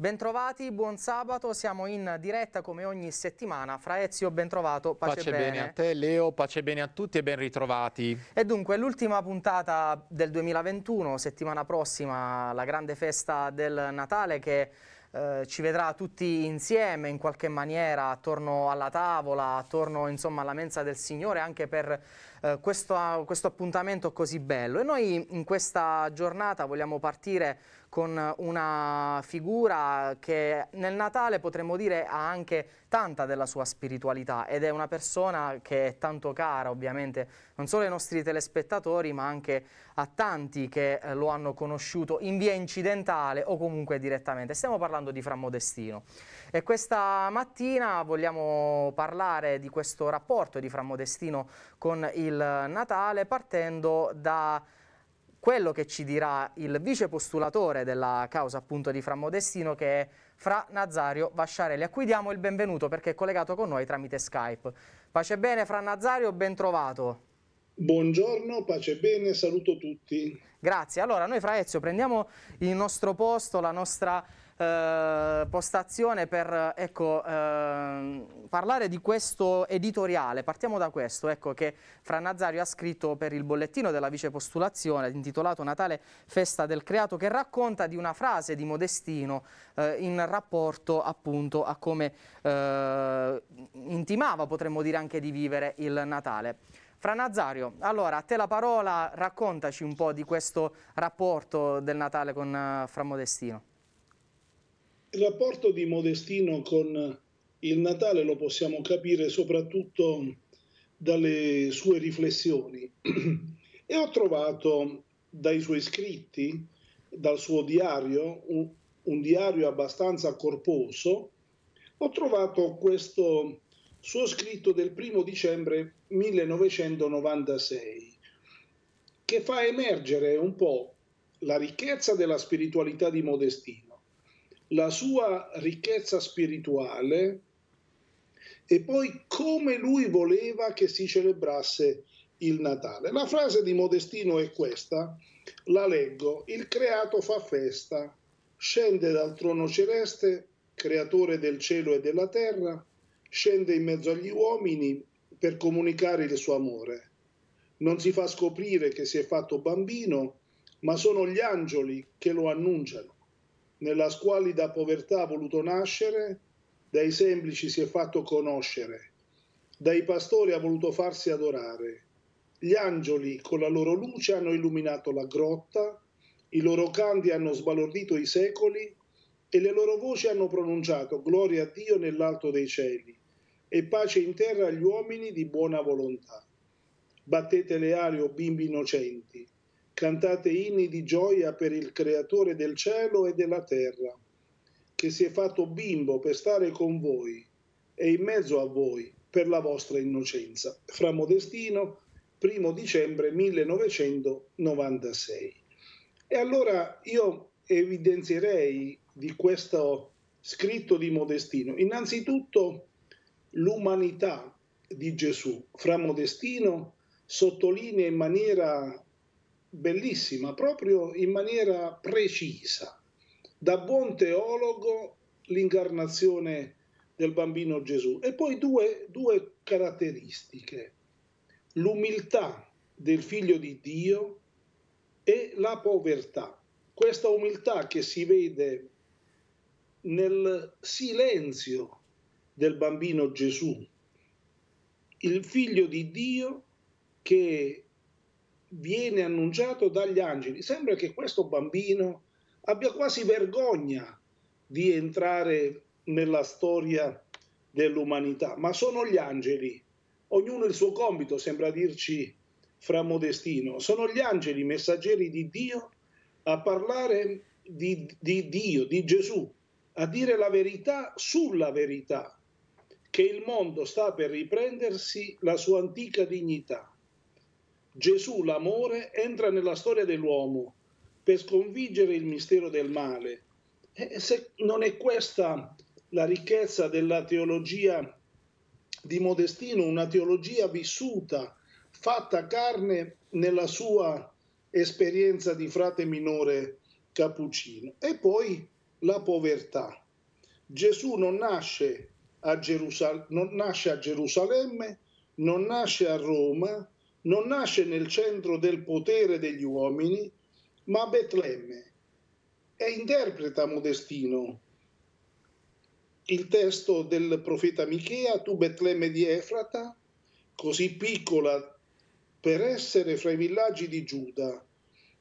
Bentrovati, buon sabato, siamo in diretta come ogni settimana. Fra Ezio, bentrovato, pace, pace bene. bene. a te Leo, pace bene a tutti e ben ritrovati. E dunque l'ultima puntata del 2021, settimana prossima la grande festa del Natale che eh, ci vedrà tutti insieme in qualche maniera attorno alla tavola, attorno insomma alla mensa del Signore anche per eh, questo, questo appuntamento così bello. E noi in questa giornata vogliamo partire con una figura che nel Natale potremmo dire ha anche tanta della sua spiritualità ed è una persona che è tanto cara ovviamente non solo ai nostri telespettatori ma anche a tanti che eh, lo hanno conosciuto in via incidentale o comunque direttamente. Stiamo parlando di Fran Modestino. E questa mattina vogliamo parlare di questo rapporto di Framodestino con il Natale partendo da quello che ci dirà il vice postulatore della causa appunto di Frammodestino che è Fra Nazario Vasciarelli a cui diamo il benvenuto perché è collegato con noi tramite Skype. Pace bene Fra Nazario, ben trovato. Buongiorno, pace bene, saluto tutti. Grazie. Allora noi Fra Ezio prendiamo il nostro posto, la nostra eh, postazione per ecco, eh, parlare di questo editoriale. Partiamo da questo, ecco, che Fra Nazario ha scritto per il bollettino della vicepostulazione intitolato Natale Festa del Creato, che racconta di una frase di Modestino eh, in rapporto appunto a come eh, intimava, potremmo dire anche, di vivere il Natale. Fra Nazario, allora a te la parola, raccontaci un po' di questo rapporto del Natale con uh, Fra Modestino. Il rapporto di Modestino con il Natale lo possiamo capire soprattutto dalle sue riflessioni e ho trovato dai suoi scritti, dal suo diario, un, un diario abbastanza corposo, ho trovato questo suo scritto del primo dicembre 1996, che fa emergere un po' la ricchezza della spiritualità di Modestino la sua ricchezza spirituale e poi come lui voleva che si celebrasse il Natale. La frase di Modestino è questa, la leggo, il creato fa festa, scende dal trono celeste, creatore del cielo e della terra, scende in mezzo agli uomini per comunicare il suo amore. Non si fa scoprire che si è fatto bambino, ma sono gli angeli che lo annunciano nella squalida povertà ha voluto nascere, dai semplici si è fatto conoscere, dai pastori ha voluto farsi adorare. Gli angeli con la loro luce hanno illuminato la grotta, i loro canti hanno sbalordito i secoli e le loro voci hanno pronunciato gloria a Dio nell'alto dei cieli e pace in terra agli uomini di buona volontà. Battete le ali, o bimbi innocenti, Cantate inni di gioia per il Creatore del cielo e della terra, che si è fatto bimbo per stare con voi e in mezzo a voi per la vostra innocenza. Fra Modestino, 1 dicembre 1996. E allora io evidenzierei di questo scritto di Modestino innanzitutto l'umanità di Gesù. Fra Modestino sottolinea in maniera bellissima, proprio in maniera precisa. Da buon teologo l'incarnazione del bambino Gesù. E poi due, due caratteristiche, l'umiltà del figlio di Dio e la povertà. Questa umiltà che si vede nel silenzio del bambino Gesù, il figlio di Dio che viene annunciato dagli angeli. Sembra che questo bambino abbia quasi vergogna di entrare nella storia dell'umanità, ma sono gli angeli, ognuno il suo compito, sembra dirci fra modestino, sono gli angeli messaggeri di Dio a parlare di, di Dio, di Gesù, a dire la verità sulla verità, che il mondo sta per riprendersi la sua antica dignità Gesù, l'amore, entra nella storia dell'uomo per sconfiggere il mistero del male. E se non è questa la ricchezza della teologia di Modestino, una teologia vissuta, fatta carne nella sua esperienza di frate minore cappuccino. E poi la povertà. Gesù non nasce a, Gerusal- non nasce a Gerusalemme, non nasce a Roma, non nasce nel centro del potere degli uomini, ma a Betlemme e interpreta Modestino il testo del profeta Michea, tu Betlemme di Efrata, così piccola per essere fra i villaggi di Giuda,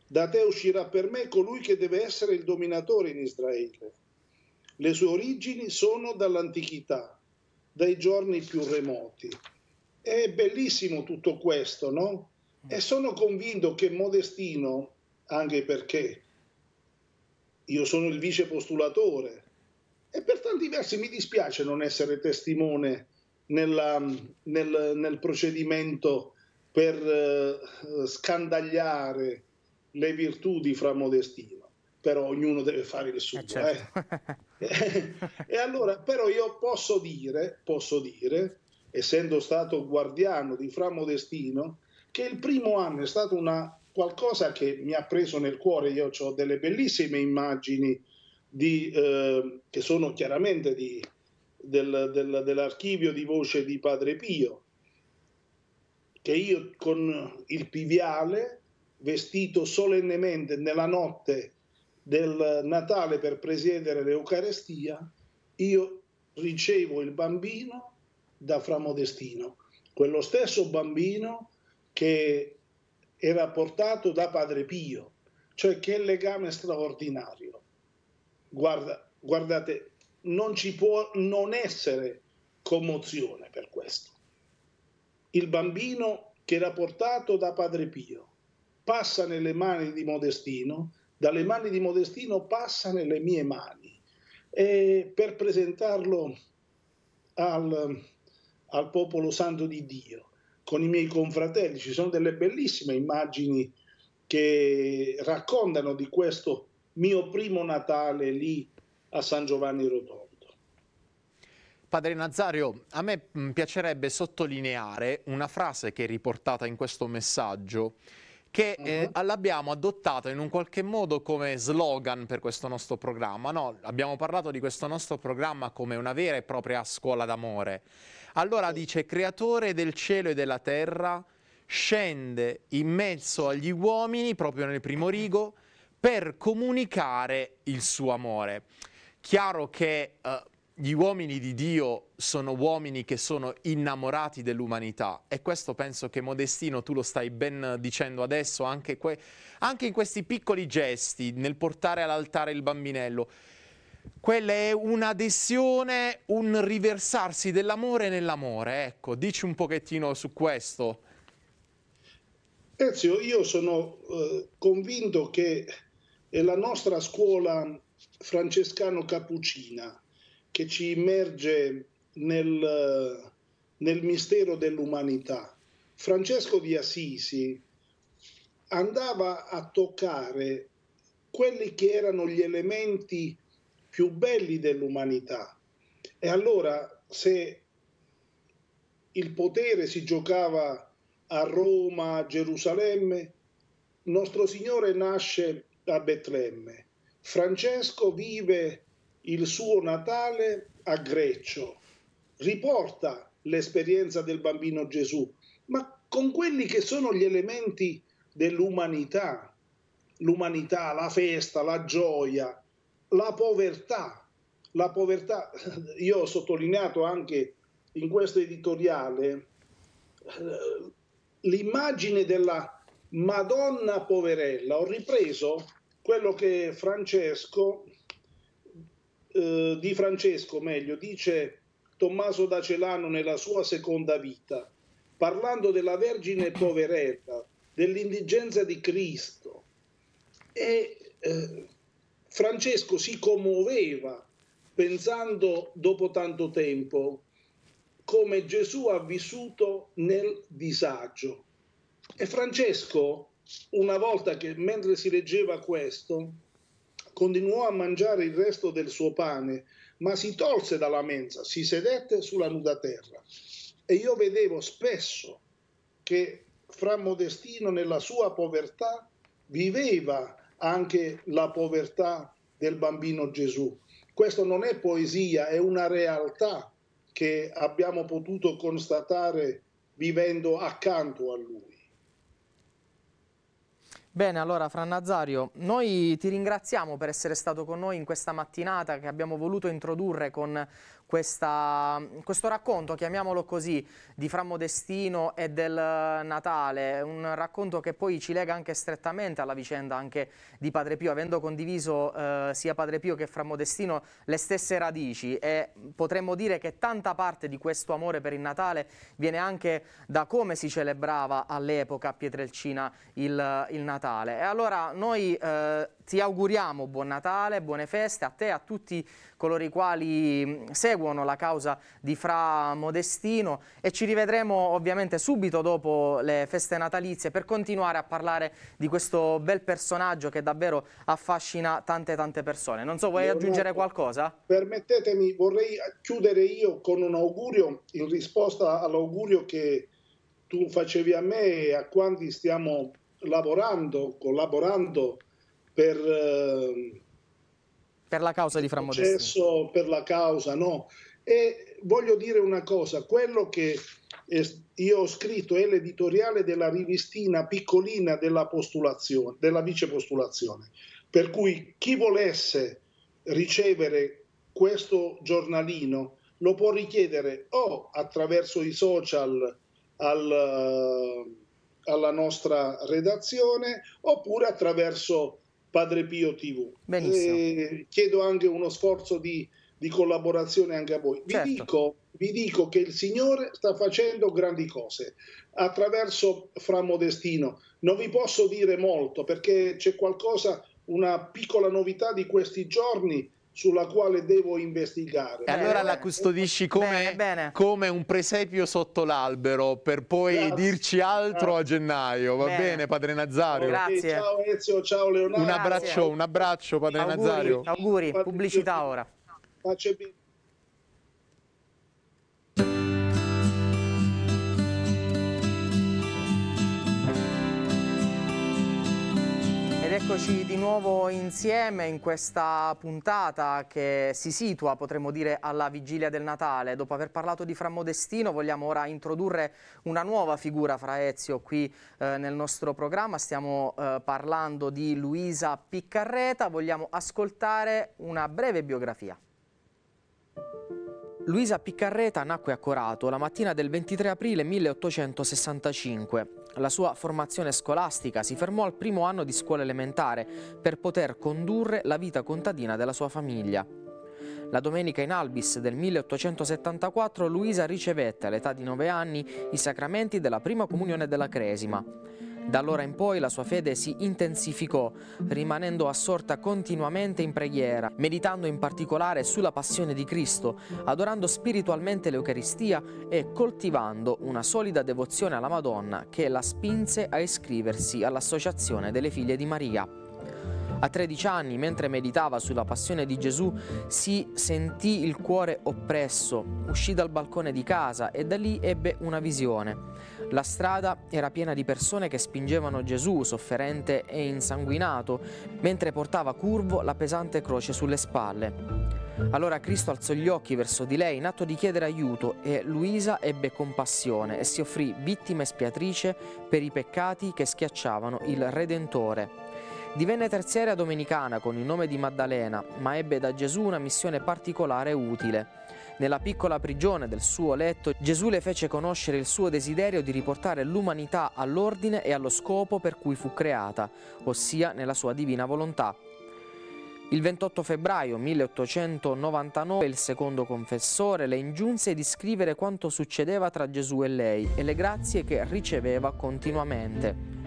da te uscirà per me colui che deve essere il dominatore in Israele. Le sue origini sono dall'antichità, dai giorni più remoti. È bellissimo tutto questo, no? E sono convinto che Modestino, anche perché io sono il vice postulatore, e per tanti versi mi dispiace non essere testimone nella, nel, nel, procedimento per eh, scandagliare le virtù di Fra Modestino, però ognuno deve fare il suo. Eh certo. eh. e allora, però io posso dire, posso dire essendo stato guardiano di Fra Modestino, che il primo anno è stato una, qualcosa che mi ha preso nel cuore. Io ho delle bellissime immagini di, eh, che sono chiaramente di, del, del, dell'archivio di voce di Padre Pio, che io con il piviale, vestito solennemente nella notte del Natale per presiedere l'Eucarestia, io ricevo il bambino da Framodestino, quello stesso bambino che era portato da Padre Pio, cioè che legame straordinario. Guarda, guardate, non ci può non essere commozione per questo. Il bambino che era portato da Padre Pio passa nelle mani di Modestino, dalle mani di Modestino passa nelle mie mani e per presentarlo al, al popolo santo di Dio, con i miei confratelli. Ci sono delle bellissime immagini che raccontano di questo mio primo Natale lì a San Giovanni Rotondo. Padre Nazario, a me mm, piacerebbe sottolineare una frase che è riportata in questo messaggio che eh, mhm. l'abbiamo adottata in un qualche modo come slogan per questo nostro programma. No, abbiamo parlato di questo nostro programma come una vera e propria scuola d'amore. Allora dice, creatore del cielo e della terra, scende in mezzo agli uomini, proprio nel primo rigo, per comunicare il suo amore. Chiaro che eh, gli uomini di Dio sono uomini che sono innamorati dell'umanità e questo penso che Modestino tu lo stai ben dicendo adesso anche, anche in questi piccoli gesti, nel portare all'altare il bambinello. Quella è un'adesione, un riversarsi dell'amore nell'amore, ecco, dici un pochettino su questo. Ezio, io sono eh, convinto che è la nostra scuola francescano-capucina che ci immerge nel, nel mistero dell'umanità. Francesco di Assisi andava a toccare quelli che erano gli elementi più belli dell'umanità. E allora se il potere si giocava a Roma, a Gerusalemme, nostro Signore nasce a Betlemme. Francesco vive il suo Natale a Greccio, riporta l'esperienza del bambino Gesù, ma con quelli che sono gli elementi dell'umanità, l'umanità, la festa, la gioia, la povertà. La povertà, io ho sottolineato anche in questo editoriale eh, l'immagine della Madonna poverella. Ho ripreso quello che Francesco, eh, di Francesco meglio, dice Tommaso da Celano nella sua seconda vita, parlando della Vergine poveretta, dell'indigenza di Cristo. E eh, Francesco si commuoveva pensando dopo tanto tempo come Gesù ha vissuto nel disagio. E Francesco, una volta che mentre si leggeva questo, continuò a mangiare il resto del suo pane, ma si tolse dalla mensa, si sedette sulla nuda terra. E io vedevo spesso che fra Modestino nella sua povertà viveva anche la povertà del bambino Gesù. Questo non è poesia, è una realtà che abbiamo potuto constatare vivendo accanto a lui. Bene, allora Fran Nazario, noi ti ringraziamo per essere stato con noi in questa mattinata che abbiamo voluto introdurre con questa, questo racconto, chiamiamolo così, di Framodestino e del Natale, un racconto che poi ci lega anche strettamente alla vicenda anche di Padre Pio, avendo condiviso eh, sia Padre Pio che Framodestino le stesse radici e potremmo dire che tanta parte di questo amore per il Natale viene anche da come si celebrava all'epoca a Pietrelcina il, il Natale. E allora noi... Eh, ti auguriamo buon Natale, buone feste a te e a tutti coloro i quali mm, seguono la causa di Fra Modestino e ci rivedremo ovviamente subito dopo le feste natalizie per continuare a parlare di questo bel personaggio che davvero affascina tante tante persone. Non so, vuoi Leonardo, aggiungere qualcosa? Permettetemi, vorrei chiudere io con un augurio in risposta all'augurio che tu facevi a me e a quanti stiamo lavorando, collaborando per, ehm, per la causa di Frammodestino. Per la causa, no. E voglio dire una cosa, quello che io ho scritto è l'editoriale della rivistina piccolina della, postulazione, della vicepostulazione, per cui chi volesse ricevere questo giornalino lo può richiedere o attraverso i social al, alla nostra redazione oppure attraverso Padre Pio TV. Eh, chiedo anche uno sforzo di, di, collaborazione anche a voi. Vi, certo. dico, vi, dico, che il Signore sta facendo grandi cose attraverso Framodestino. Non vi posso dire molto perché c'è qualcosa, una piccola novità di questi giorni sulla quale devo investigare. E allora la custodisci come, bene, come, un presepio sotto l'albero per poi grazie, dirci altro grazie. a gennaio, va bene, bene padre Nazario? Grazie. ciao Ezio, ciao Leonardo. Un abbraccio, un abbraccio padre auguri, Nazario. Auguri, pubblicità ora. Pace bene. Eccoci di nuovo insieme in questa puntata che si situa, potremmo dire, alla vigilia del Natale. Dopo aver parlato di Frammodestino, vogliamo ora introdurre una nuova figura fra Ezio qui eh, nel nostro programma. Stiamo eh, parlando di Luisa Piccarreta, vogliamo ascoltare una breve biografia. Luisa Piccarreta nacque a Corato la mattina del 23 aprile 1865 la sua formazione scolastica si fermò al primo anno di scuola elementare per poter condurre la vita contadina della sua famiglia. La domenica in Albis del 1874 Luisa ricevette all'età di 9 anni i sacramenti della prima comunione della cresima. Da allora in poi la sua fede si intensificò, rimanendo assorta continuamente in preghiera, meditando in particolare sulla passione di Cristo, adorando spiritualmente l'Eucaristia e coltivando una solida devozione alla Madonna che la spinse a iscriversi all'Associazione delle Figlie di Maria. A 13 anni, mentre meditava sulla passione di Gesù, si sentì il cuore oppresso, uscì dal balcone di casa e da lì ebbe una visione. La strada era piena di persone che spingevano Gesù, sofferente e insanguinato, mentre portava curvo la pesante croce sulle spalle. Allora Cristo alzò gli occhi verso di lei in atto di chiedere aiuto e Luisa ebbe compassione e si offrì vittima espiatrice per i peccati che schiacciavano il Redentore. Divenne terziaria domenicana con il nome di Maddalena, ma ebbe da Gesù una missione particolare e utile. Nella piccola prigione del suo letto Gesù le fece conoscere il suo desiderio di riportare l'umanità all'ordine e allo scopo per cui fu creata, ossia nella sua divina volontà. Il 28 febbraio 1899 il secondo confessore le ingiunse di scrivere quanto succedeva tra Gesù e lei e le grazie che riceveva continuamente.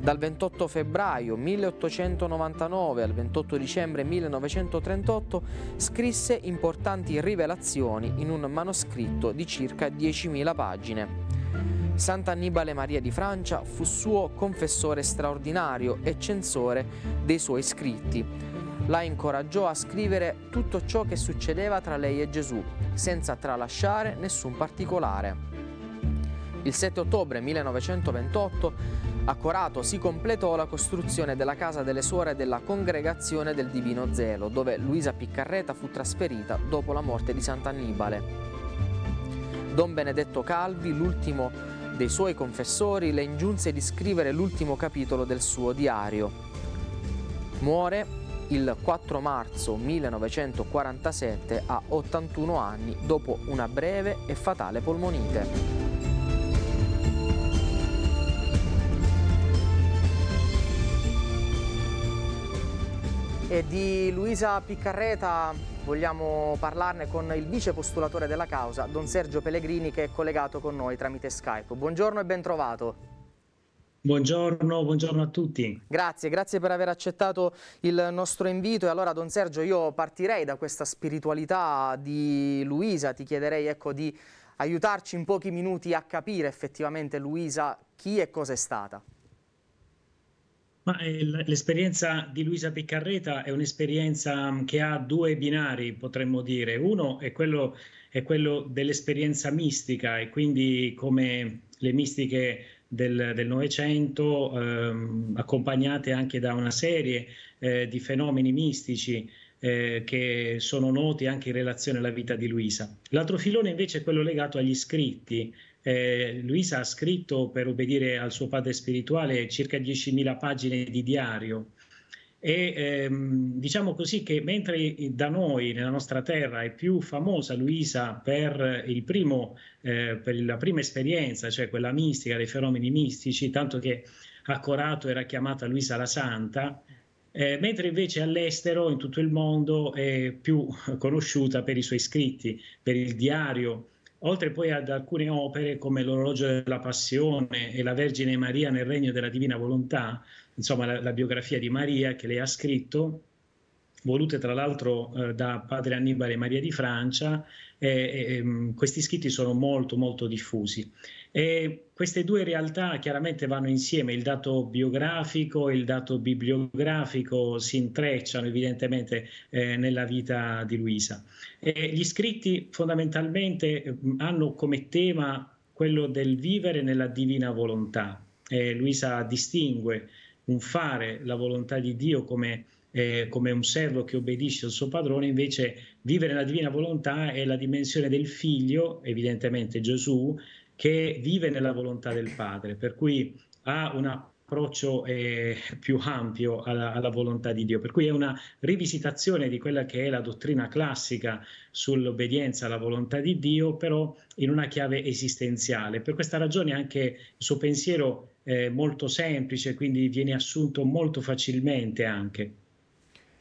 Dal 28 febbraio 1899 al 28 dicembre 1938 scrisse importanti rivelazioni in un manoscritto di circa 10.000 pagine. Sant'Annibale Maria di Francia fu suo confessore straordinario e censore dei suoi scritti. La incoraggiò a scrivere tutto ciò che succedeva tra lei e Gesù, senza tralasciare nessun particolare. Il 7 ottobre 1928 a Corato si completò la costruzione della casa delle suore della Congregazione del Divino Zelo, dove Luisa Piccarreta fu trasferita dopo la morte di Sant'Annibale. Don Benedetto Calvi, l'ultimo dei suoi confessori, le ingiunse di scrivere l'ultimo capitolo del suo diario. Muore il 4 marzo 1947 a 81 anni dopo una breve e fatale polmonite. E di Luisa Piccarreta vogliamo parlarne con il vice postulatore della causa, Don Sergio Pellegrini, che è collegato con noi tramite Skype. Buongiorno e bentrovato. Buongiorno, buongiorno, a tutti. Grazie, grazie per aver accettato il nostro invito. E allora, Don Sergio, io partirei da questa spiritualità di Luisa. Ti chiederei ecco, di aiutarci in pochi minuti a capire effettivamente Luisa chi e cosa è stata. Eh, l'esperienza di Luisa Piccarreta è un'esperienza mm, che ha due binari, potremmo dire. Uno è quello, è quello dell'esperienza mistica e quindi come le mistiche del, del Novecento, ehm, accompagnate anche da una serie eh, di fenomeni mistici. Eh, che sono noti anche in relazione alla vita di Luisa. L'altro filone invece è quello legato agli scritti, eh, Luisa ha scritto per obbedire al suo padre spirituale circa 10.000 pagine di diario e ehm, diciamo così che mentre da noi nella nostra terra è più famosa Luisa per, primo, eh, per la prima esperienza, cioè quella mistica, dei fenomeni mistici, tanto che a Corato era chiamata Luisa la Santa, eh, mentre invece all'estero, in tutto il mondo, è più conosciuta per i suoi scritti, per il diario, oltre poi ad alcune opere come l'Orologio della Passione e la Vergine Maria nel Regno della Divina Volontà, insomma la, la biografia di Maria che lei ha scritto, volute tra l'altro eh, da padre Annibale Maria di Francia, eh, eh, questi scritti sono molto molto diffusi. E queste due realtà chiaramente vanno insieme, il dato biografico e il dato bibliografico si intrecciano evidentemente eh, nella vita di Luisa. E gli scritti fondamentalmente ehm, hanno come tema quello del vivere nella divina volontà. Luisa distingue un fare la volontà di Dio come eh, come un servo che obbedisce al suo padrone, invece vivere nella divina volontà è la dimensione del figlio, evidentemente Gesù, che vive nella volontà del padre, per cui ha un approccio eh, più ampio alla, alla, volontà di Dio, per cui è una rivisitazione di quella che è la dottrina classica sull'obbedienza alla volontà di Dio, però in una chiave esistenziale. Per questa ragione anche il suo pensiero è eh, molto semplice, quindi viene assunto molto facilmente anche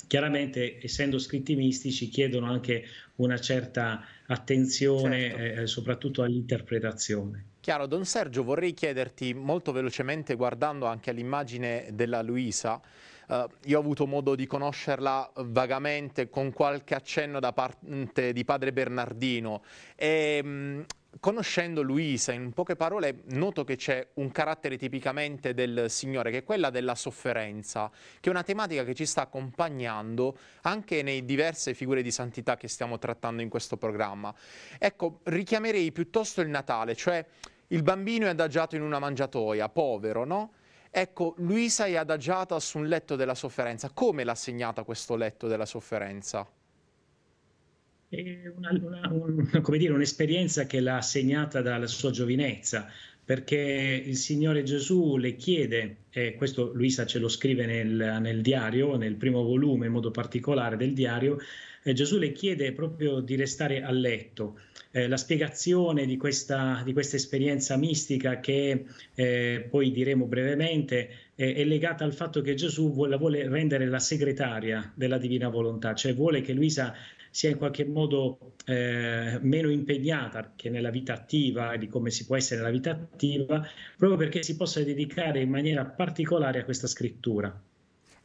chiaramente essendo scritti mistici chiedono anche una certa attenzione certo. eh, soprattutto all'interpretazione. Chiaro, Don Sergio vorrei chiederti molto velocemente guardando anche all'immagine della Luisa, Uh, io ho avuto modo di conoscerla vagamente con qualche accenno da parte di padre Bernardino e ehm, mh, conoscendo Luisa, in poche parole, noto che c'è un carattere tipicamente del Signore, che è quella della sofferenza, che è una tematica che ci sta accompagnando anche nei diverse figure di santità che stiamo trattando in questo programma. Ecco, richiamerei piuttosto il Natale, cioè il bambino è adagiato in una mangiatoia, povero, no? Ecco, Luisa è adagiata su un letto della sofferenza. Come l'ha segnata questo letto della sofferenza? una, una, un, dire, un'esperienza che l'ha segnata dalla sua giovinezza, perché il Signore Gesù le chiede, e questo Luisa ce lo scrive nel, nel diario, nel primo volume in modo particolare del diario, eh, Gesù le chiede proprio di restare a letto. Eh, la spiegazione di questa, di questa, esperienza mistica che eh, poi diremo brevemente è legata al fatto che Gesù vuole, la vuole rendere la segretaria della divina volontà, cioè vuole che Luisa sia in qualche modo eh, meno impegnata che nella vita attiva e di come si può essere nella vita attiva, proprio perché si possa dedicare in maniera particolare a questa scrittura.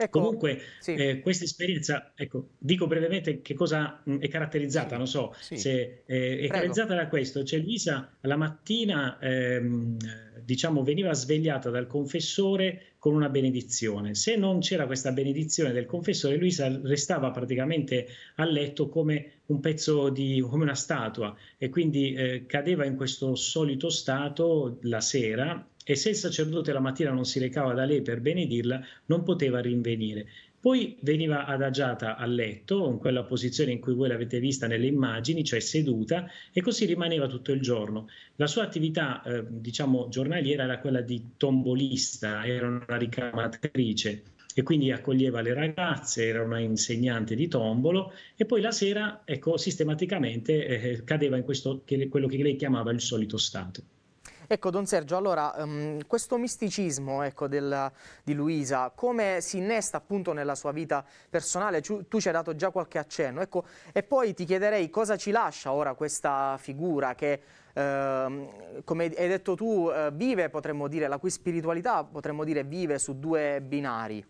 Ecco, Comunque, sì. eh, questa esperienza, ecco, dico brevemente che cosa mh, mm, è caratterizzata, sì, non so, sì. se, eh, è caratterizzata da questo, cioè Luisa la mattina, ehm, diciamo, veniva svegliata dal confessore con una benedizione. Se non c'era questa benedizione del confessore, Luisa restava praticamente a letto come un pezzo di, come una statua e quindi eh, cadeva in questo solito stato la sera e se il sacerdote la mattina non si recava da lei per benedirla, non poteva rinvenire. Poi veniva adagiata a letto, in quella posizione in cui voi l'avete vista nelle immagini, cioè seduta, e così rimaneva tutto il giorno. La sua attività, eh, diciamo, giornaliera era quella di tombolista, era una ricamatrice e quindi accoglieva le ragazze, era una insegnante di tombolo e poi la sera, ecco, sistematicamente eh, cadeva in questo, quello che lei chiamava il solito stato. Ecco Don Sergio, allora um, questo misticismo ecco, del, di Luisa come si innesta appunto nella sua vita personale? Ciu, tu ci hai dato già qualche accenno ecco, e poi ti chiederei cosa ci lascia ora questa figura che Uh, come hai detto tu, uh, vive, potremmo dire, la cui spiritualità, potremmo dire, vive su due binari.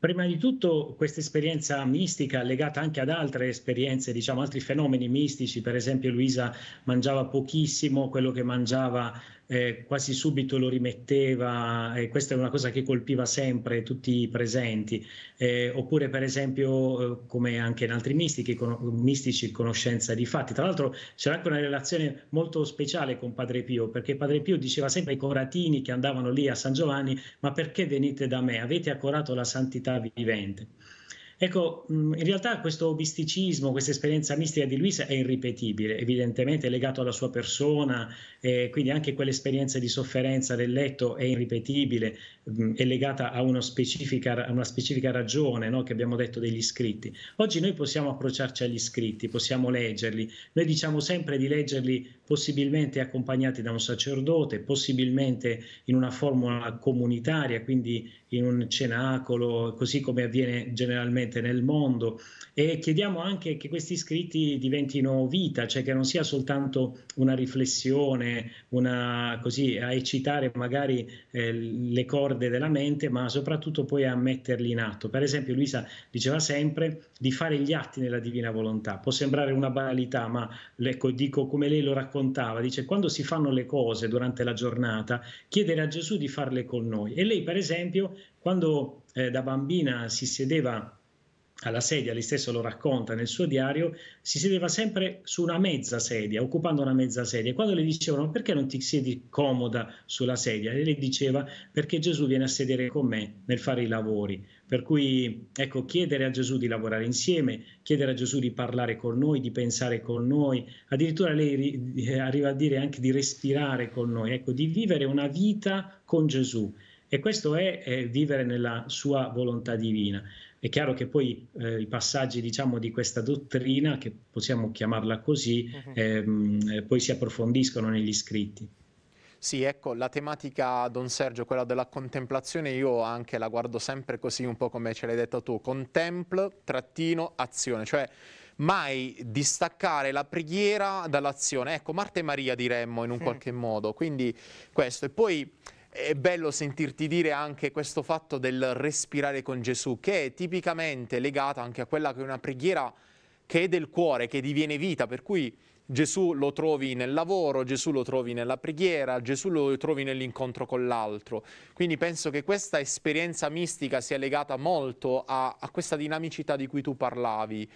Prima di tutto questa esperienza mistica legata anche ad altre esperienze, diciamo altri fenomeni mistici, per esempio Luisa mangiava pochissimo, quello che mangiava eh, quasi subito lo rimetteva, e eh, questa è una cosa che colpiva sempre tutti i presenti, eh, oppure per esempio eh, come anche in altri mistici, con, mistici, conoscenza di fatti. Tra l'altro c'era anche una relazione molto speciale con Padre Pio, perché Padre Pio diceva sempre ai coratini che andavano lì a San Giovanni, ma perché venite da me? Avete accorato la santità vivente. Ecco, mm, in realtà questo misticismo, questa esperienza mistica di Luisa è irripetibile, evidentemente è legato alla sua persona, eh, quindi anche quell'esperienza di sofferenza del letto è irripetibile, mm, è legata a, una specifica, a una specifica ragione no, che abbiamo detto degli scritti. Oggi noi possiamo approcciarci agli scritti, possiamo leggerli, noi diciamo sempre di leggerli possibilmente accompagnati da un sacerdote, possibilmente in una formula comunitaria, quindi in un cenacolo, così come avviene generalmente nel mondo. E chiediamo anche che questi scritti diventino vita, cioè che non sia soltanto una riflessione, una, così, a eccitare magari eh, le corde della mente, ma soprattutto poi a metterli in atto. Per esempio, Luisa diceva sempre di fare gli atti nella divina volontà. Può sembrare una banalità, ma ecco, dico come lei lo raccontava, dice quando si fanno le cose durante la giornata, chiedere a Gesù di farle con noi. E lei, per esempio, quando eh, da bambina si sedeva alla sedia, lei stesso lo racconta nel suo diario, si sedeva sempre su una mezza sedia, occupando una mezza sedia. quando le dicevano perché non ti siedi comoda sulla sedia, e lei diceva perché Gesù viene a sedere con me nel fare i lavori. Per cui, ecco, chiedere a Gesù di lavorare insieme, chiedere a Gesù di parlare con noi, di pensare con noi, addirittura lei eh, arriva a dire anche di respirare con noi, ecco, di vivere una vita con Gesù. E questo è, è vivere nella sua volontà divina. È chiaro che poi eh, i passaggi diciamo, di questa dottrina, che possiamo chiamarla così, uh-huh. ehm, eh, poi si approfondiscono negli scritti. Sì, ecco, la tematica, Don Sergio, quella della contemplazione, io anche la guardo sempre così, un po' come ce l'hai detto tu, contempl, trattino, azione, cioè mai distaccare la preghiera dall'azione. Ecco, Marta e Maria diremmo in un sì. Mm. qualche modo, quindi questo. E poi è bello sentirti dire anche questo fatto del respirare con Gesù, che è tipicamente legata anche a quella che è una preghiera che è del cuore, che diviene vita, per cui Gesù lo trovi nel lavoro, Gesù lo trovi nella preghiera, Gesù lo trovi nell'incontro con l'altro. Quindi penso che questa esperienza mistica sia legata molto a, a questa dinamicità di cui tu parlavi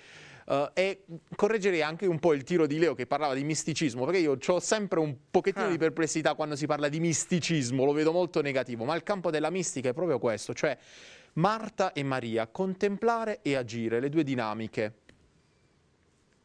uh, e correggerei anche un po' il tiro di Leo che parlava di misticismo, perché io ho sempre un pochettino ah. di perplessità quando si parla di misticismo, lo vedo molto negativo, ma il campo della mistica è proprio questo, cioè Marta e Maria, contemplare e agire, le due dinamiche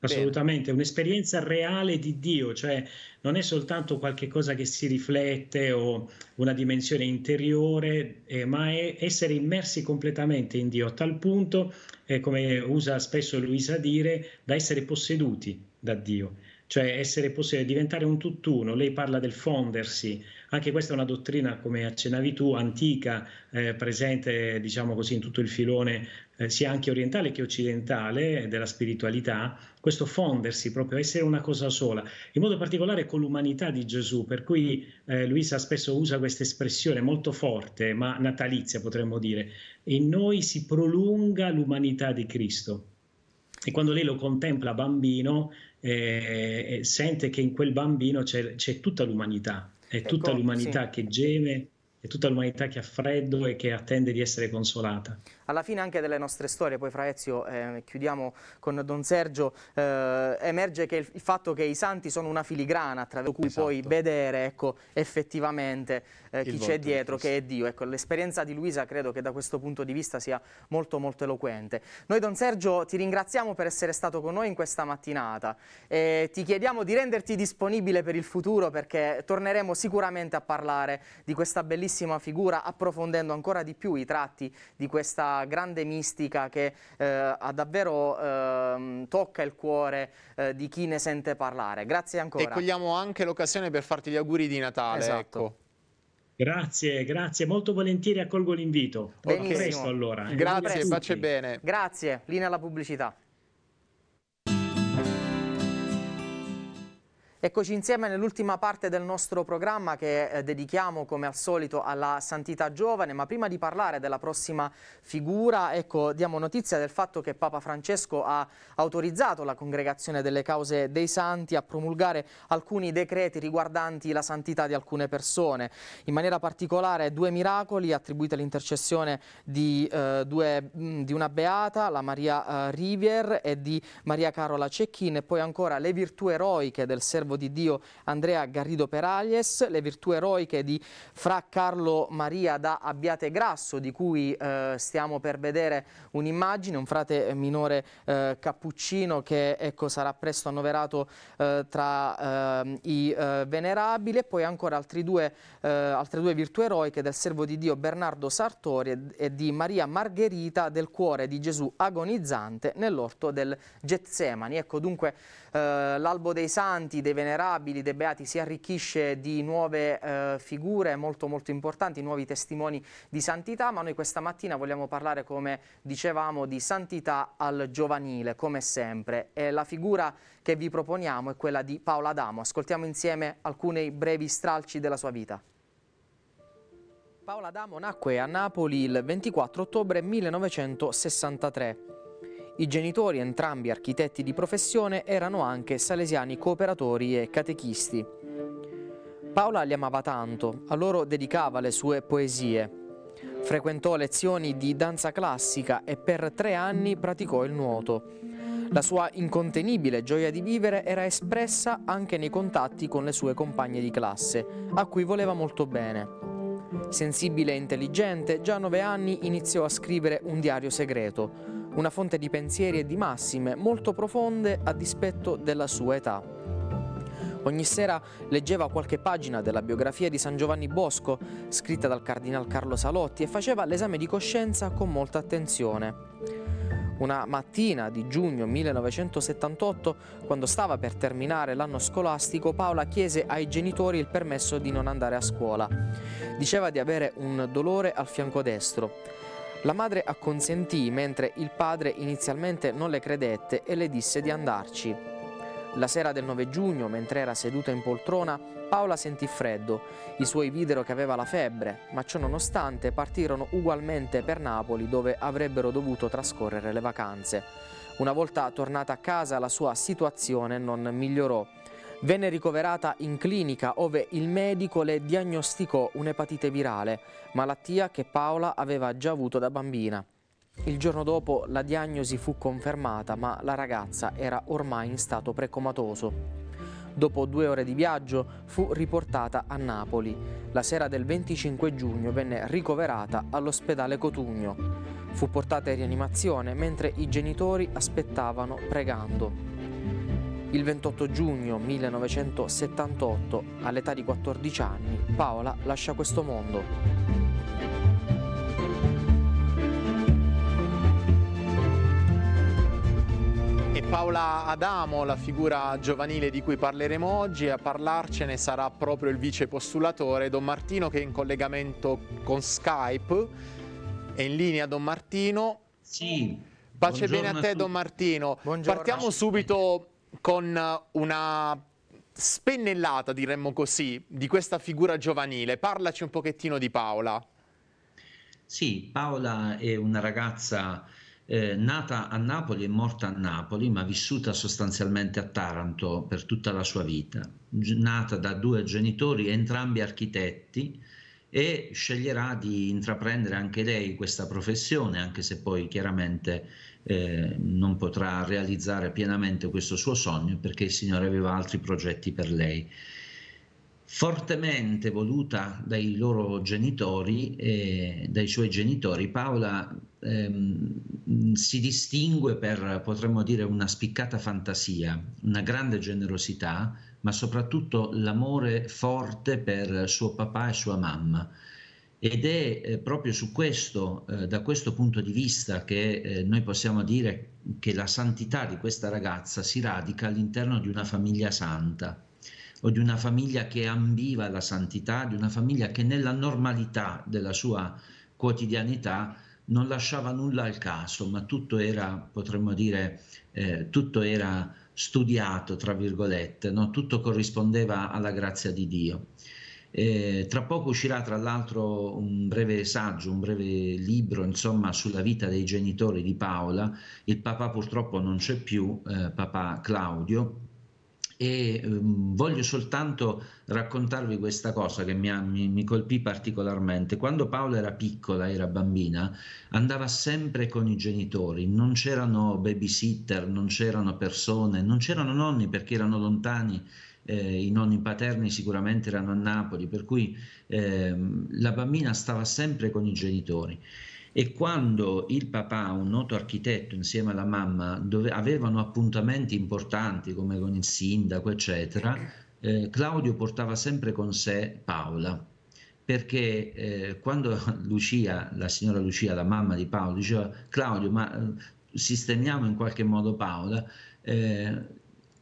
Assolutamente, è un'esperienza reale di Dio, cioè non è soltanto qualcosa che si riflette o una dimensione interiore, eh, ma è essere immersi completamente in Dio, a tal punto, eh, come usa spesso Luisa dire, da essere posseduti da Dio, cioè essere posseduti, diventare un tutt'uno. Lei parla del fondersi, anche questa è una dottrina, come accennavi tu, antica, eh, presente diciamo così, in tutto il filone eh, sia anche orientale che occidentale, eh, della spiritualità, questo fondersi, proprio essere una cosa sola, in modo particolare con l'umanità di Gesù, per cui eh, Luisa spesso usa questa espressione molto forte, ma natalizia potremmo dire, in noi si prolunga l'umanità di Cristo. E quando lei lo contempla bambino, eh, eh sente che in quel bambino c'è, c'è tutta l'umanità, è tutta ecco, l'umanità sì. che geme, è tutta l'umanità che ha freddo e che attende di essere consolata alla fine anche delle nostre storie, poi fra Ezio eh, chiudiamo con Don Sergio, eh, emerge che il, il, fatto che i santi sono una filigrana attraverso cui esatto. puoi vedere ecco, effettivamente eh, chi c'è dietro, che è Dio. Ecco, L'esperienza di Luisa credo che da questo punto di vista sia molto molto eloquente. Noi Don Sergio ti ringraziamo per essere stato con noi in questa mattinata e ti chiediamo di renderti disponibile per il futuro perché torneremo sicuramente a parlare di questa bellissima figura approfondendo ancora di più i tratti di questa grande mistica che eh, davvero eh, tocca il cuore eh, di chi ne sente parlare. Grazie ancora. E cogliamo anche l'occasione per farti gli auguri di Natale. Esatto. Ecco. Grazie, grazie, molto volentieri accolgo l'invito. Benissimo. A presto allora. Grazie, grazie. pace bene. Grazie, linea alla pubblicità. Eccoci insieme nell'ultima parte del nostro programma che eh, dedichiamo come al solito alla Santità Giovane, ma prima di parlare della prossima figura, ecco, diamo notizia del fatto che Papa Francesco ha autorizzato la Congregazione delle Cause dei Santi a promulgare alcuni decreti riguardanti la santità di alcune persone, in maniera particolare due miracoli attribuiti all'intercessione di, eh, mm, di, una beata, la Maria eh, Rivier e di Maria Carola Cecchin, e poi ancora le virtù eroiche del servo servo di Dio Andrea Garrido Peralies, le virtù eroiche di Fra Carlo Maria da Abbiate Grasso, di cui eh, stiamo per vedere un'immagine, un frate eh, minore eh, cappuccino che ecco, sarà presto annoverato eh, tra ehm, i eh, venerabili e poi ancora due, eh, altre due virtù eroiche del servo di Dio Bernardo Sartori e di Maria Margherita del cuore di Gesù agonizzante nell'orto del Getsemani. Ecco dunque eh, l'albo dei santi, dei venerabili, dei beati si arricchisce di nuove eh, figure molto molto importanti, nuovi testimoni di santità, ma noi questa mattina vogliamo parlare, come dicevamo, di santità al giovanile, come sempre. E la figura che vi proponiamo è quella di Paola Adamo. Ascoltiamo insieme alcuni brevi stralci della sua vita. Paola Adamo nacque a Napoli il 24 ottobre 1963. I genitori, entrambi architetti di professione, erano anche salesiani cooperatori e catechisti. Paola li amava tanto, a loro dedicava le sue poesie. Frequentò lezioni di danza classica e per tre anni praticò il nuoto. La sua incontenibile gioia di vivere era espressa anche nei contatti con le sue compagne di classe, a cui voleva molto bene. Sensibile e intelligente, già a nove anni iniziò a scrivere un diario segreto, una fonte di pensieri e di massime molto profonde a dispetto della sua età. Ogni sera leggeva qualche pagina della biografia di San Giovanni Bosco, scritta dal cardinal Carlo Salotti, e faceva l'esame di coscienza con molta attenzione. Una mattina di giugno 1978, quando stava per terminare l'anno scolastico, Paola chiese ai genitori il permesso di non andare a scuola. Diceva di avere un dolore al fianco destro. La madre acconsentì mentre il padre inizialmente non le credette e le disse di andarci. La sera del 9 giugno, mentre era seduta in poltrona, Paola sentì freddo. I suoi videro che aveva la febbre, ma ciò nonostante partirono ugualmente per Napoli dove avrebbero dovuto trascorrere le vacanze. Una volta tornata a casa la sua situazione non migliorò. Venne ricoverata in clinica dove il medico le diagnosticò un'epatite virale, malattia che Paola aveva già avuto da bambina. Il giorno dopo la diagnosi fu confermata, ma la ragazza era ormai in stato precomatoso. Dopo due ore di viaggio fu riportata a Napoli. La sera del 25 giugno venne ricoverata all'ospedale Cotugno. Fu portata in rianimazione mentre i genitori aspettavano pregando. Il 28 giugno 1978, all'età di 14 anni, Paola lascia questo mondo. E Paola Adamo, la figura giovanile di cui parleremo oggi, a parlarcene sarà proprio il vice postulatore Don Martino che è in collegamento con Skype. È in linea Don Martino. Sì. Pace Buongiorno bene a te a Don Martino. Buongiorno. Partiamo subito con eh, una spennellata, diremmo così, di questa figura giovanile. Parlaci un pochettino di Paola. Sì, Paola è una ragazza eh, nata a Napoli e morta a Napoli, ma vissuta sostanzialmente a Taranto per tutta la sua vita. Nata da due genitori, entrambi architetti, e sceglierà di intraprendere anche lei questa professione, anche se poi chiaramente eh, non potrà realizzare pienamente questo suo sogno perché il Signore aveva altri progetti per lei. Fortemente voluta dai loro genitori, eh, dai suoi genitori, Paola ehm, si distingue per, potremmo dire, una spiccata fantasia, una grande generosità, ma soprattutto l'amore forte per suo papà e sua mamma ed è eh, proprio su questo, eh, da questo punto di vista che eh, noi possiamo dire che la santità di questa ragazza si radica all'interno di una famiglia santa o di una famiglia che ambiva la santità, di una famiglia che nella normalità della sua quotidianità non lasciava nulla al caso, ma tutto era, potremmo dire, eh, tutto era studiato, tra virgolette, no? tutto corrispondeva alla grazia di Dio. Eh, tra poco uscirà tra l'altro un breve saggio, un breve libro insomma, sulla vita dei genitori di Paola. Il papà purtroppo non c'è più, eh, papà Claudio. E ehm, voglio soltanto raccontarvi questa cosa che mi, ha, mi, mi colpì particolarmente. Quando Paola era piccola, era bambina, andava sempre con i genitori, non c'erano babysitter, non c'erano persone, non c'erano nonni perché erano lontani eh, i nonni paterni sicuramente erano a Napoli, per cui eh, la bambina stava sempre con i genitori. E quando il papà, un noto architetto, insieme alla mamma, dove, avevano appuntamenti importanti come con il sindaco, eccetera, eh, Claudio portava sempre con sé Paola perché eh, quando Lucia, la signora Lucia, la mamma di Paolo, diceva Claudio, ma eh, sistemiamo in qualche modo Paola, eh,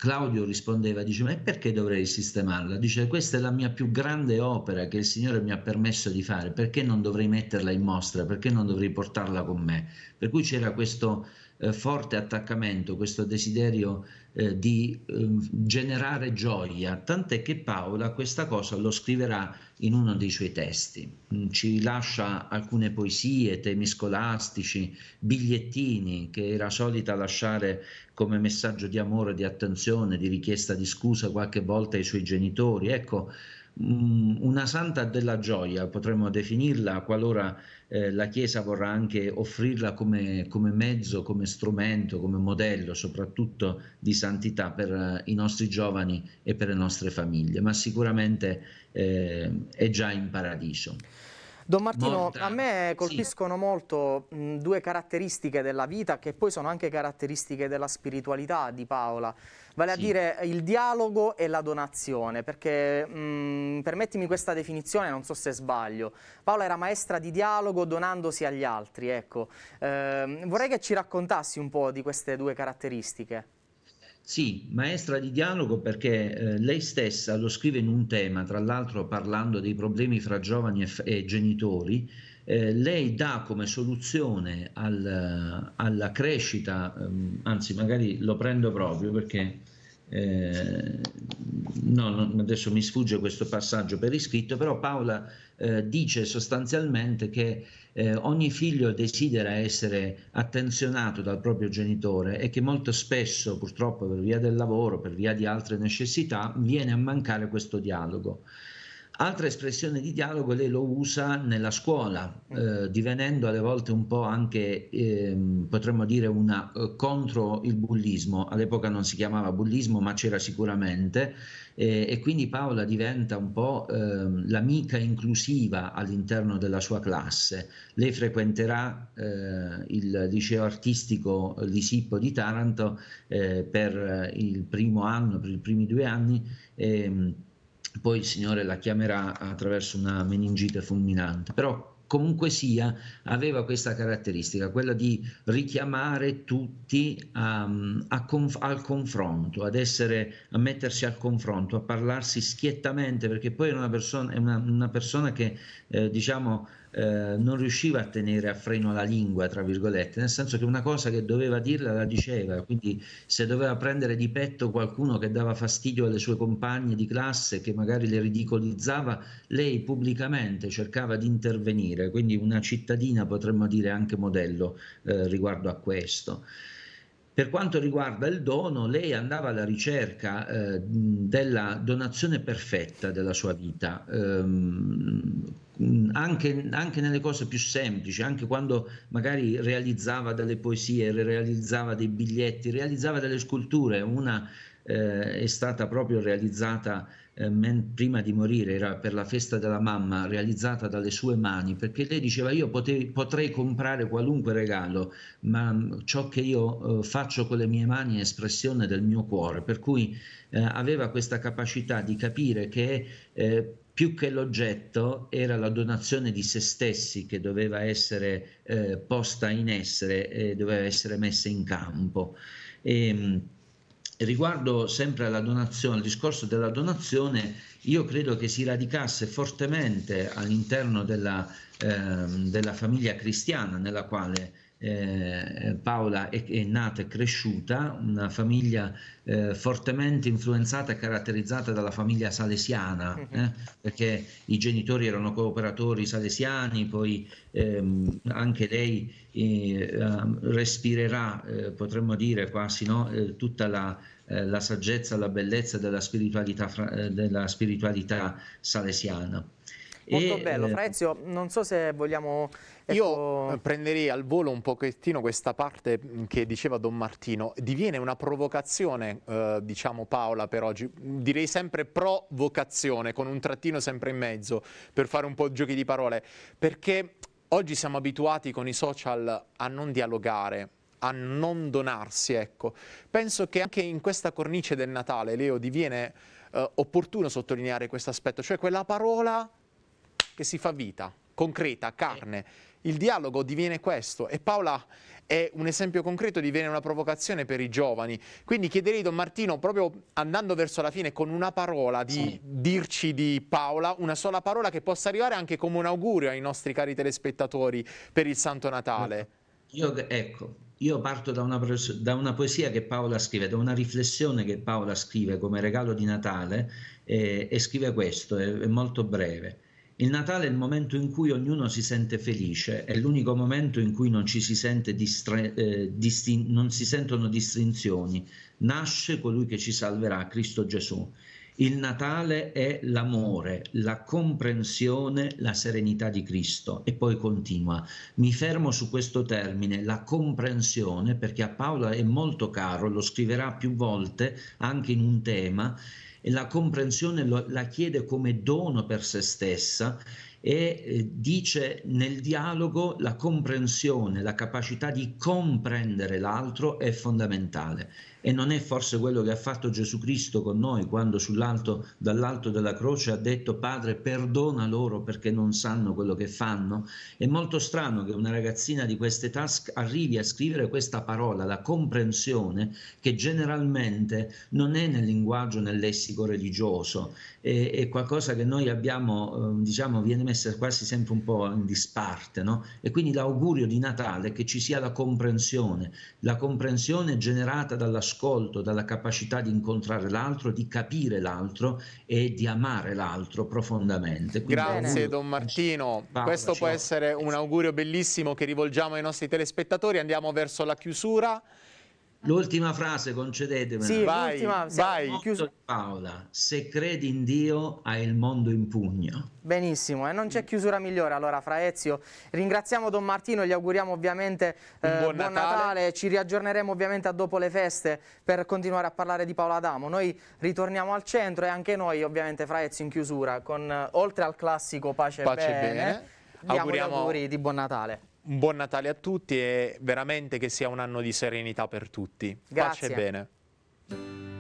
Claudio rispondeva, dice, ma perché dovrei sistemarla? Dice, questa è la mia più grande opera che il Signore mi ha permesso di fare, perché non dovrei metterla in mostra, perché non dovrei portarla con me? Per cui c'era questo eh, forte attaccamento, questo desiderio eh, di eh, generare gioia, tant'è che Paola questa cosa lo scriverà in uno dei suoi testi. Mm, ci lascia alcune poesie, temi scolastici, bigliettini che era solita lasciare come messaggio di amore, di attenzione, di richiesta di scusa qualche volta ai suoi genitori. Ecco, mh, mm, una santa della gioia potremmo definirla qualora eh, la Chiesa vorrà anche offrirla come, come, mezzo, come strumento, come modello soprattutto di santità per eh, i nostri giovani e per le nostre famiglie, ma sicuramente eh, è già in paradiso. Don Martino, Molta. a me colpiscono sì. molto due caratteristiche della vita che poi sono anche caratteristiche della spiritualità di Paola, vale sì. a dire eh, il dialogo e la donazione, perché mh, permettimi questa definizione, non so se sbaglio. Paola era maestra di dialogo donandosi agli altri, ecco. Eh, vorrei che ci raccontassi un po' di queste due caratteristiche. Sì, maestra di dialogo perché eh, lei stessa lo scrive in un tema, tra l'altro parlando dei problemi fra giovani e, e genitori, eh, lei dà come soluzione al, alla crescita, ehm, anzi magari lo prendo proprio perché eh, no, no, adesso mi sfugge questo passaggio per iscritto, però Paola eh, dice sostanzialmente che eh, ogni figlio desidera essere attenzionato dal proprio genitore e che molto spesso, purtroppo per via del lavoro, per via di altre necessità, viene a mancare questo dialogo. Altra espressione di dialogo lei lo usa nella scuola, mm. eh, divenendo alle volte un po' anche, ehm, potremmo dire, una eh, contro il bullismo. All'epoca non si chiamava bullismo, ma c'era sicuramente. Eh, e quindi Paola diventa un po' ehm, l'amica inclusiva all'interno della sua classe. Lei frequenterà eh, il liceo artistico di Sippo di Taranto eh, per il primo anno, per i primi due anni. Ehm, poi il Signore la chiamerà attraverso una meningite fulminante. Però comunque sia, aveva questa caratteristica, quella di richiamare tutti a, a conf- al confronto, ad essere, a mettersi al confronto, a parlarsi schiettamente, perché poi era una persona, una, una persona che, eh, diciamo, eh, non riusciva a tenere a freno la lingua, tra virgolette, nel senso che una cosa che doveva dirla la diceva, quindi se doveva prendere di petto qualcuno che dava fastidio alle sue compagne di classe, che magari le ridicolizzava, lei pubblicamente cercava di intervenire dire, quindi una cittadina potremmo dire anche modello eh, riguardo a questo. Per quanto riguarda il dono, lei andava alla ricerca eh, della donazione perfetta della sua vita, ehm, anche, anche, nelle cose più semplici, anche quando magari realizzava delle poesie, realizzava dei biglietti, realizzava delle sculture. Una eh, è stata proprio realizzata eh, men, prima di morire era per la festa della mamma realizzata dalle sue mani, perché lei diceva io potevi, potrei comprare qualunque regalo, ma mm, ciò che io eh, faccio con le mie mani è espressione del mio cuore, per cui eh, aveva questa capacità di capire che eh, più che l'oggetto era la donazione di se stessi che doveva essere eh, posta in essere e doveva essere messa in campo. E, mm, riguardo sempre alla donazione, al discorso della donazione, io credo che si radicasse fortemente all'interno della, eh, della famiglia cristiana nella quale eh, Paola è, è, nata e cresciuta, una famiglia eh, fortemente influenzata e caratterizzata dalla famiglia salesiana, mm-hmm. perché i genitori erano cooperatori salesiani, poi ehm, anche lei eh, ehm, respirerà, eh, potremmo dire quasi, no? tutta la eh, la saggezza, la bellezza della spiritualità, fra, eh, della spiritualità salesiana. Molto e, bello, eh, Frezio, non so se vogliamo... Ecco, Io prenderei al volo un pochettino questa parte mm, che diceva Don Martino, diviene una provocazione, eh, diciamo Paola per oggi, direi sempre provocazione, con un trattino sempre in mezzo, per fare un po' giochi di parole, perché oggi siamo abituati con i social a non dialogare, a non donarsi, ecco. Penso che anche in questa cornice del Natale, Leo, diviene eh, opportuno sottolineare questo aspetto, cioè quella parola che si fa vita, concreta, carne. Il dialogo diviene questo e Paola è un esempio concreto, diviene una provocazione per i giovani. Quindi chiederei Don Martino, proprio andando verso la fine, con una parola di sì. dirci di Paola, una sola parola che possa arrivare anche come un augurio ai nostri cari telespettatori per il Santo Natale. Io, ecco, io parto da una, da una, poesia che Paola scrive, da una riflessione che Paola scrive come regalo di Natale eh, e scrive questo, è, è molto breve. Il Natale è il momento in cui ognuno si sente felice, è l'unico momento in cui non, si, eh, non si sentono distinzioni. Nasce colui che ci salverà, Cristo Gesù. Il Natale è l'amore, la comprensione, la serenità di Cristo. E poi continua. Mi fermo su questo termine, la comprensione, perché a Paola è molto caro, lo scriverà più volte anche in un tema. E la comprensione lo, la chiede come dono per se stessa e eh, dice nel dialogo la comprensione, la capacità di comprendere l'altro è fondamentale. E non è forse quello che ha fatto Gesù Cristo con noi quando dall'alto della croce ha detto Padre perdona loro perché non sanno quello che fanno? È molto strano che una ragazzina di queste task arrivi a scrivere questa parola, la comprensione, che generalmente non è nel linguaggio, nel lessico religioso, è, è qualcosa che noi abbiamo, ehm, diciamo, viene messa quasi sempre un po' in disparte. No? E quindi l'augurio di Natale è che ci sia la comprensione, la comprensione generata dalla dall'ascolto, dalla capacità di incontrare l'altro, di capire l'altro e di amare l'altro profondamente. Quindi Grazie Don Martino, Paola, questo può essere un augurio bellissimo che rivolgiamo ai nostri telespettatori, andiamo verso la chiusura. L'ultima frase, concedetemela. Sì, vai, l'ultima, vai. Chiuso. Paola, se credi in Dio hai il mondo in pugno. Benissimo, e eh? non c'è chiusura migliore allora fra Ezio. Ringraziamo Don Martino, gli auguriamo ovviamente eh, buon, buon Natale. Natale. ci riaggiorneremo ovviamente a dopo le feste per continuare a parlare di Paola Adamo. Noi ritorniamo al centro e anche noi ovviamente fra Ezio in chiusura con eh, oltre al classico Pace, Pace bene, bene. Auguriamo auguri di buon Natale un buon Natale a tutti e veramente che sia un anno di serenità per tutti. Grazie. Pace e bene.